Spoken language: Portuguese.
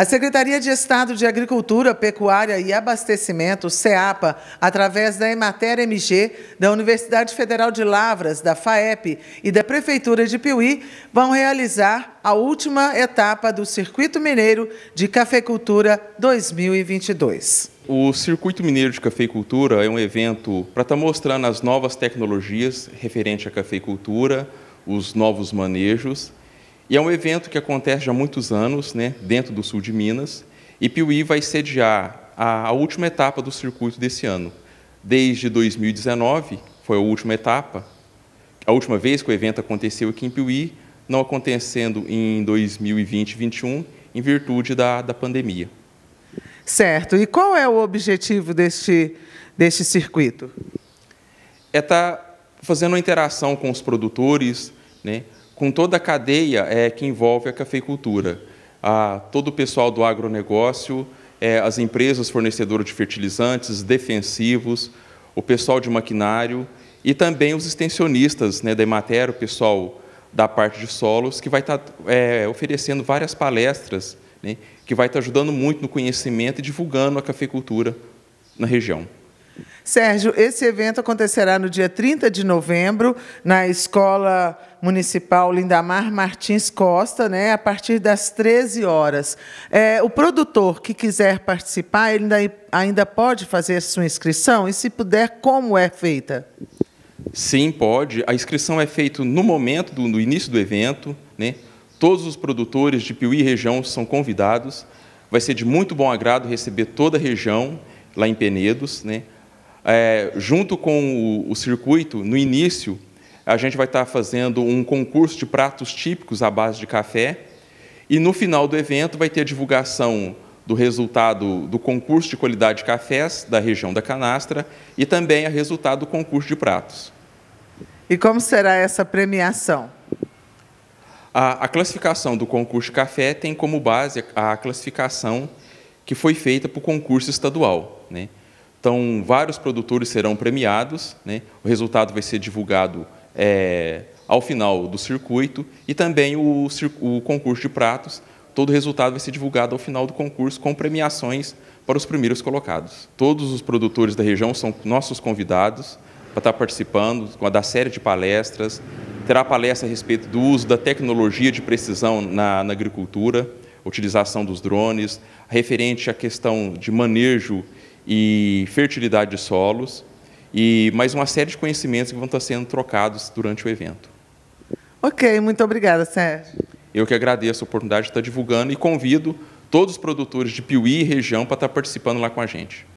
A Secretaria de Estado de Agricultura, Pecuária e Abastecimento, SEAPA, através da Emater MG, da Universidade Federal de Lavras, da FAEP e da Prefeitura de Piuí, vão realizar a última etapa do Circuito Mineiro de Cafeicultura 2022. O Circuito Mineiro de Cafeicultura é um evento para estar tá mostrando as novas tecnologias referente à cafeicultura, os novos manejos e é um evento que acontece já há muitos anos, né, dentro do sul de Minas, e Piuí vai sediar a, a última etapa do circuito desse ano. Desde 2019, foi a última etapa, a última vez que o evento aconteceu aqui em Piuí, não acontecendo em 2020 e 2021, em virtude da, da pandemia. Certo. E qual é o objetivo deste, deste circuito? É estar tá fazendo uma interação com os produtores, né? com toda a cadeia é, que envolve a cafeicultura. A, todo o pessoal do agronegócio, é, as empresas fornecedoras de fertilizantes, defensivos, o pessoal de maquinário e também os extensionistas né, da Emater, o pessoal da parte de solos, que vai estar tá, é, oferecendo várias palestras, né, que vai estar tá ajudando muito no conhecimento e divulgando a cafeicultura na região. Sérgio, esse evento acontecerá no dia 30 de novembro, na escola Municipal Lindamar Martins Costa, né, a partir das 13 horas. É, o produtor que quiser participar, ele ainda, ainda pode fazer sua inscrição? E, se puder, como é feita? Sim, pode. A inscrição é feita no momento do, início do evento. Né? Todos os produtores de Piuí e região são convidados. Vai ser de muito bom agrado receber toda a região lá em Penedos. Né? É, junto com o, o circuito, no início, a gente vai estar fazendo um concurso de pratos típicos à base de café. E no final do evento vai ter a divulgação do resultado do concurso de qualidade de cafés da região da Canastra e também o resultado do concurso de pratos. E como será essa premiação? A, a classificação do concurso de café tem como base a, classificação que foi feita para o concurso estadual. Né? Então, vários produtores serão premiados, né? o resultado vai ser divulgado é, ao final do circuito e também o, o concurso de pratos. Todo o resultado vai ser divulgado ao final do concurso com premiações para os primeiros colocados. Todos os produtores da região são nossos convidados para estar participando da série de palestras. Terá palestra a respeito do uso da tecnologia de precisão na, na agricultura, utilização dos drones, referente à questão de manejo e fertilidade de solos e mais uma série de conhecimentos que vão estar sendo trocados durante o evento. Ok, muito obrigada, Sérgio. Eu que agradeço a oportunidade de estar divulgando e convido todos os produtores de Piuí e região para estar participando lá com a gente.